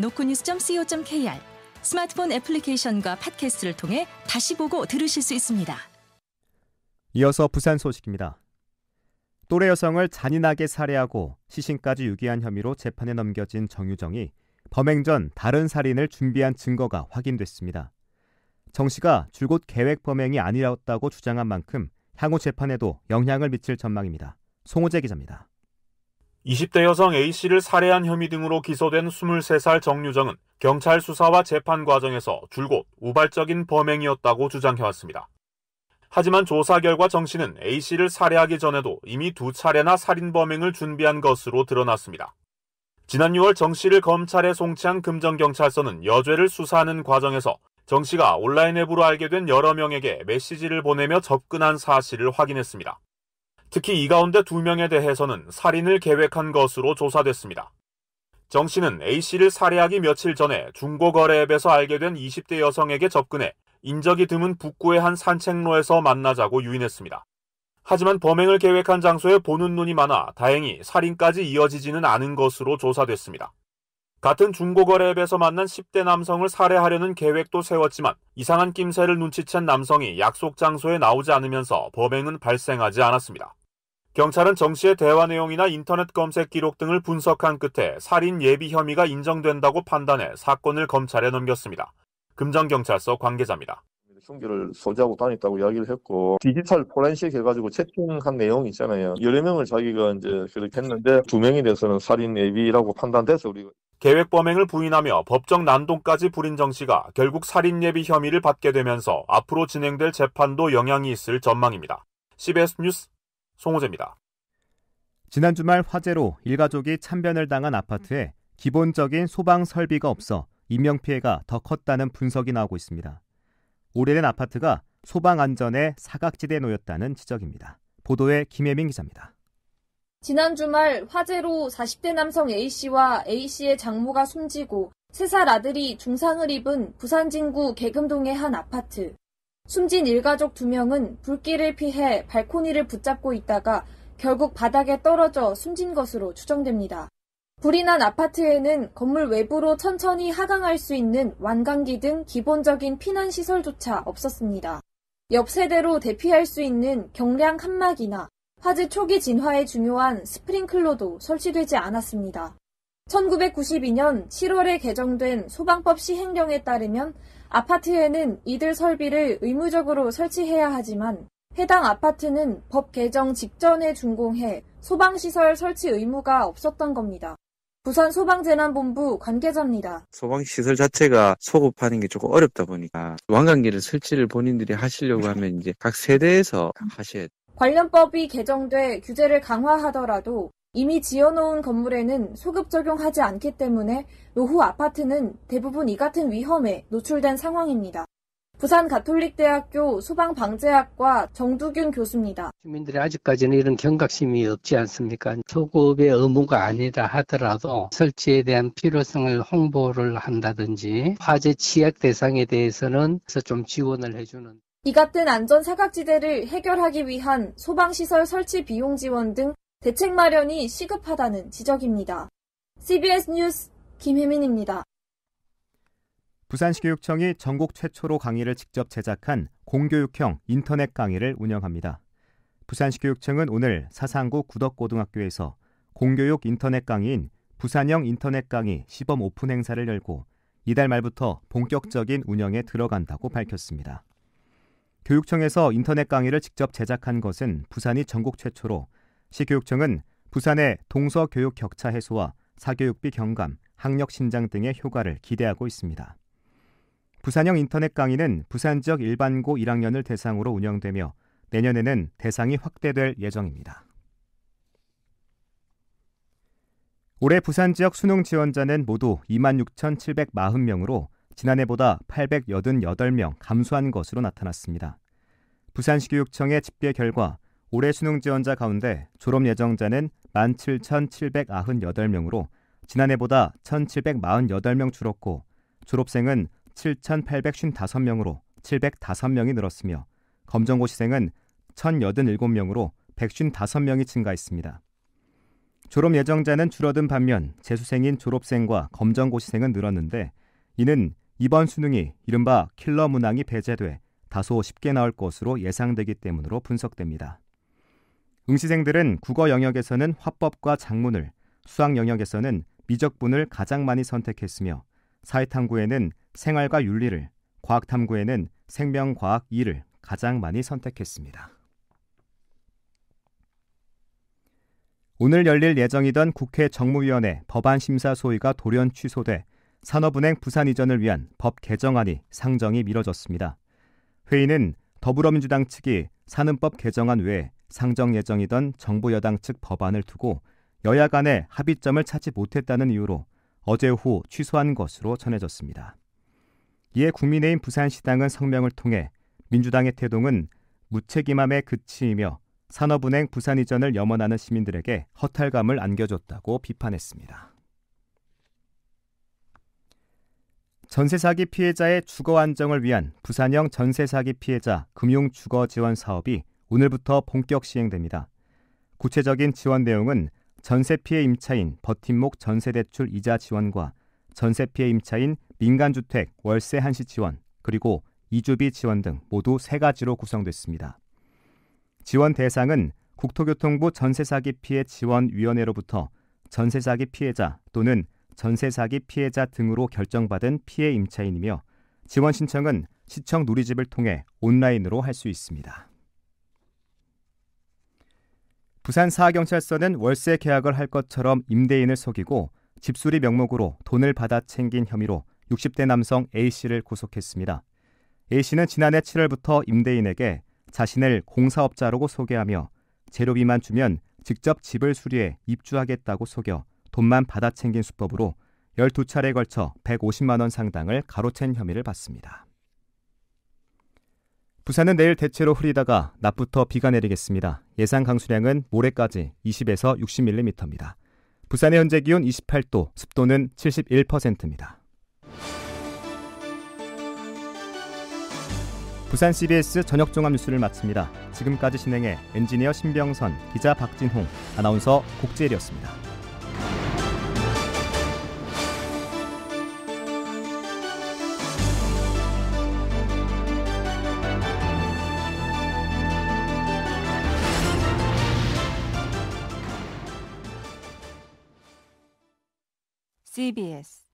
노코뉴스.co.kr 스마트폰 애플리케이션과 팟캐스트를 통해 다시 보고 들으실 수 있습니다. 이어서 부산 소식입니다. 또래 여성을 잔인하게 살해하고 시신까지 유기한 혐의로 재판에 넘겨진 정유정이 범행 전 다른 살인을 준비한 증거가 확인됐습니다. 정 씨가 줄곧 계획 범행이 아니었고 주장한 만큼 향후 재판에도 영향을 미칠 전망입니다. 송호재 기자입니다. 20대 여성 A씨를 살해한 혐의 등으로 기소된 23살 정유정은 경찰 수사와 재판 과정에서 줄곧 우발적인 범행이었다고 주장해왔습니다. 하지만 조사 결과 정씨는 A씨를 살해하기 전에도 이미 두 차례나 살인범행을 준비한 것으로 드러났습니다. 지난 6월 정씨를 검찰에 송치한 금정경찰서는 여죄를 수사하는 과정에서 정씨가 온라인 앱으로 알게 된 여러 명에게 메시지를 보내며 접근한 사실을 확인했습니다. 특히 이 가운데 두 명에 대해서는 살인을 계획한 것으로 조사됐습니다. 정 씨는 A 씨를 살해하기 며칠 전에 중고거래앱에서 알게 된 20대 여성에게 접근해 인적이 드문 북구의 한 산책로에서 만나자고 유인했습니다. 하지만 범행을 계획한 장소에 보는 눈이 많아 다행히 살인까지 이어지지는 않은 것으로 조사됐습니다. 같은 중고거래앱에서 만난 10대 남성을 살해하려는 계획도 세웠지만 이상한 낌새를 눈치챈 남성이 약속 장소에 나오지 않으면서 범행은 발생하지 않았습니다. 경찰은 정 씨의 대화 내용이나 인터넷 검색 기록 등을 분석한 끝에 살인 예비 혐의가 인정된다고 판단해 사건을 검찰에 넘겼습니다. 금정경찰서 관계자입니다. 흉기를 소지하고 다녔다고 이야기를 했고 디지털 포렌식 해가지고 채팅한 내용이 있잖아요. 여러 명을 자기가 이제 그렇게 했는데 두 명에 대해서는 살인 예비라고 판단돼서 우리가 계획 범행을 부인하며 법정 난동까지 부린 정 씨가 결국 살인 예비 혐의를 받게 되면서 앞으로 진행될 재판도 영향이 있을 전망입니다. CBS 뉴스 송호재입니다. 지난 주말 화재로 일가족이 참변을 당한 아파트에 기본적인 소방 설비가 없어 인명피해가 더 컸다는 분석이 나오고 있습니다. 오래된 아파트가 소방 안전의 사각지대에 놓였다는 지적입니다. 보도에 김혜민 기자입니다. 지난 주말 화재로 40대 남성 A씨와 A씨의 장모가 숨지고 3살 아들이 중상을 입은 부산 진구 개금동의 한 아파트. 숨진 일가족 두 명은 불길을 피해 발코니를 붙잡고 있다가 결국 바닥에 떨어져 숨진 것으로 추정됩니다. 불이 난 아파트에는 건물 외부로 천천히 하강할 수 있는 완강기 등 기본적인 피난 시설조차 없었습니다. 옆 세대로 대피할 수 있는 경량 한막이나 화재 초기 진화에 중요한 스프링클러도 설치되지 않았습니다. 1992년 7월에 개정된 소방법 시행령에 따르면 아파트에는 이들 설비를 의무적으로 설치해야 하지만 해당 아파트는 법 개정 직전에 준공해 소방시설 설치 의무가 없었던 겁니다. 부산 소방재난본부 관계자입니다. 소방시설 자체가 소급하는 게 조금 어렵다 보니까 왕관기를 설치를 본인들이 하시려고 네. 하면 이제 각 세대에서 음. 하셔야 돼요. 관련법이 개정돼 규제를 강화하더라도 이미 지어놓은 건물에는 소급 적용하지 않기 때문에 노후 아파트는 대부분 이 같은 위험에 노출된 상황입니다. 부산 가톨릭대학교 소방방재학과 정두균 교수입니다. 주민들이 아직까지는 이런 경각심이 없지 않습니까? 소급의 의무가 아니다 하더라도 설치에 대한 필요성을 홍보를 한다든지 화재 취약 대상에 대해서는 좀 지원을 해주는 이 같은 안전 사각지대를 해결하기 위한 소방시설 설치 비용 지원 등 대책 마련이 시급하다는 지적입니다. CBS 뉴스 김혜민입니다. 부산시교육청이 전국 최초로 강의를 직접 제작한 공교육형 인터넷 강의를 운영합니다. 부산시교육청은 오늘 사상구 구덕고등학교에서 공교육 인터넷 강의인 부산형 인터넷 강의 시범 오픈 행사를 열고 이달 말부터 본격적인 운영에 들어간다고 밝혔습니다. 교육청에서 인터넷 강의를 직접 제작한 것은 부산이 전국 최초로 시교육청은 부산의 동서교육 격차 해소와 사교육비 경감, 학력 신장 등의 효과를 기대하고 있습니다. 부산형 인터넷 강의는 부산 지역 일반고 1학년을 대상으로 운영되며 내년에는 대상이 확대될 예정입니다. 올해 부산 지역 수능 지원자는 모두 26,740명으로 지난해보다 888명 감소한 것으로 나타났습니다. 부산시교육청의 집계 결과 올해 수능 지원자 가운데 졸업 예정자는 17,798명으로 지난해보다 1,748명 줄었고 졸업생은 7,855명으로 705명이 늘었으며 검정고시생은 1,087명으로 155명이 증가했습니다. 졸업 예정자는 줄어든 반면 재수생인 졸업생과 검정고시생은 늘었는데 이는 이번 수능이 이른바 킬러 문항이 배제돼 다소 쉽게 나올 것으로 예상되기 때문으로 분석됩니다. 응시생들은 국어 영역에서는 화법과 작문을, 수학 영역에서는 미적분을 가장 많이 선택했으며 사회탐구에는 생활과 윤리를, 과학탐구에는 생명과학 2를 가장 많이 선택했습니다. 오늘 열릴 예정이던 국회 정무위원회 법안심사 소위가 돌연 취소돼 산업은행 부산 이전을 위한 법 개정안이 상정이 미뤄졌습니다. 회의는 더불어민주당 측이 산은법 개정안 외에 상정 예정이던 정부 여당 측 법안을 두고 여야 간의 합의점을 찾지 못했다는 이유로 어제 오후 취소한 것으로 전해졌습니다. 이에 국민의힘 부산시당은 성명을 통해 민주당의 태동은 무책임함의 그치이며 산업은행 부산 이전을 염원하는 시민들에게 허탈감을 안겨줬다고 비판했습니다. 전세 사기 피해자의 주거 안정을 위한 부산형 전세 사기 피해자 금융 주거 지원 사업이 오늘부터 본격 시행됩니다. 구체적인 지원 내용은 전세 피해 임차인 버팀목 전세대출 이자 지원과 전세 피해 임차인 민간주택 월세 한시 지원 그리고 이주비 지원 등 모두 세 가지로 구성됐습니다. 지원 대상은 국토교통부 전세사기 피해 지원위원회로부터 전세사기 피해자 또는 전세사기 피해자 등으로 결정받은 피해 임차인이며 지원 신청은 시청 누리집을 통해 온라인으로 할 수 있습니다. 부산 사경찰서는 하 월세 계약을 할 것처럼 임대인을 속이고 집수리 명목으로 돈을 받아 챙긴 혐의로 60대 남성 A씨를 구속했습니다. A씨는 지난해 7월부터 임대인에게 자신을 공사업자라고 소개하며 재료비만 주면 직접 집을 수리해 입주하겠다고 속여 돈만 받아 챙긴 수법으로 12차례에 걸쳐 150만 원 상당을 가로챈 혐의를 받습니다. 부산은 내일 대체로 흐리다가 낮부터 비가 내리겠습니다. 예상 강수량은 모레까지 20에서 60mm입니다. 부산의 현재 기온 28도, 습도는 71%입니다. 부산 CBS 저녁 종합 뉴스를 마칩니다. 지금까지 진행해 엔지니어 신병선, 기자 박진홍, 아나운서 곡재일이었습니다. CBS